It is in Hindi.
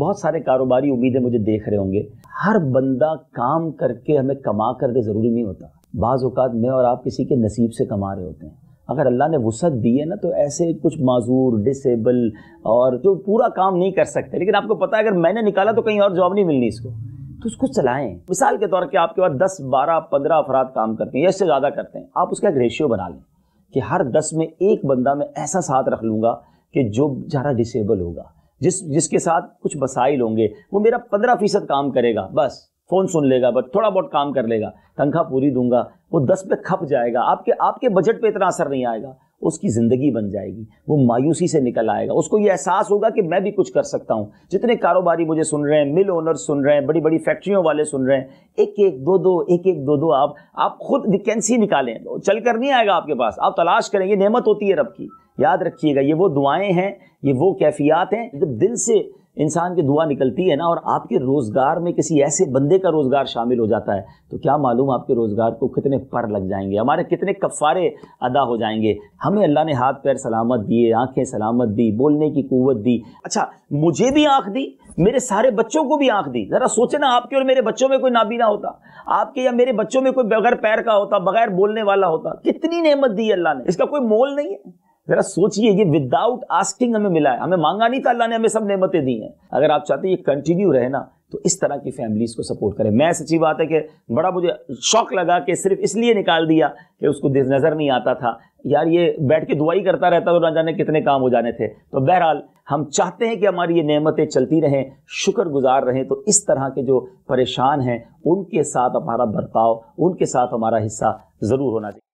बहुत सारे कारोबारी उम्मीदें मुझे देख रहे होंगे हर बंदा काम करके हमें कमा कर दे ज़रूरी नहीं होता बाज़ अवत मैं और आप किसी के नसीब से कमा रहे होते हैं अगर अल्लाह ने वसत दी है ना तो ऐसे कुछ माजूर डिसेबल और जो पूरा काम नहीं कर सकते लेकिन आपको पता है अगर मैंने निकाला तो कहीं और जॉब नहीं मिलनी इसको तो उसको चलाएं मिसाल के तौर पर आपके पास दस बारह पंद्रह अफराद काम करते हैं या इससे ज़्यादा करते हैं आप उसका एक रेशियो बना लें कि हर दस में एक बंदा मैं ऐसा साथ रख लूँगा कि जो बेचारा डिसेबल होगा जिस जिसके साथ कुछ बसाइल होंगे वो मेरा पंद्रह फीसद काम करेगा बस फ़ोन सुन लेगा बट थोड़ा बहुत काम कर लेगा तनख्वाह पूरी दूंगा वो दस पे खप जाएगा आपके आपके बजट पे इतना असर नहीं आएगा उसकी ज़िंदगी बन जाएगी वो मायूसी से निकल आएगा उसको ये एहसास होगा कि मैं भी कुछ कर सकता हूँ जितने कारोबारी मुझे सुन रहे हैं मिल ओनर सुन रहे हैं बड़ी बड़ी फैक्ट्रियों वाले सुन रहे हैं एक एक दो दो एक एक दो दो आप आप खुद वैकेंसी निकालें चल कर नहीं आएगा आपके पास आप तलाश करेंगे नेमत होती है रब की याद रखिएगा ये वो दुआएं हैं ये वो कैफियात हैं जब दिल से इंसान की दुआ निकलती है ना और आपके रोज़गार में किसी ऐसे बंदे का रोज़गार शामिल हो जाता है तो क्या मालूम आपके रोज़गार को कितने पर लग जाएंगे हमारे कितने कफ़ारे अदा हो जाएंगे हमें अल्लाह ने हाथ पैर सलामत दिए आंखें सलामत दी बोलने की कुवत दी अच्छा मुझे भी आँख दी मेरे सारे बच्चों को भी आँख दी ज़रा सोचे ना आपके और मेरे बच्चों में कोई नाबीना होता आपके या मेरे बच्चों में कोई बगैर पैर का होता बगैर बोलने वाला होता कितनी नहमत दी अल्लाह ने इसका कोई मोल नहीं है जरा सोचिए ये विदाउट आस्किंग हमें मिला है हमें मांगा नहीं था अल्लाह ने हमें सब नेमतें दी हैं अगर आप चाहते ये कंटिन्यू रहे ना तो इस तरह की फैमिलीज को सपोर्ट करें मैं सच्ची बात है कि बड़ा मुझे शौक लगा कि सिर्फ इसलिए निकाल दिया कि उसको नज़र नहीं आता था यार ये बैठ के दुआई करता रहता तो ना जाने कितने काम हो जाने थे तो बहरहाल हम चाहते हैं कि हमारी ये नेमतें चलती रहें शुक्र गुजार रहें तो इस तरह के जो परेशान हैं उनके साथ हमारा बर्ताव उनके साथ हमारा हिस्सा ज़रूर होना चाहिए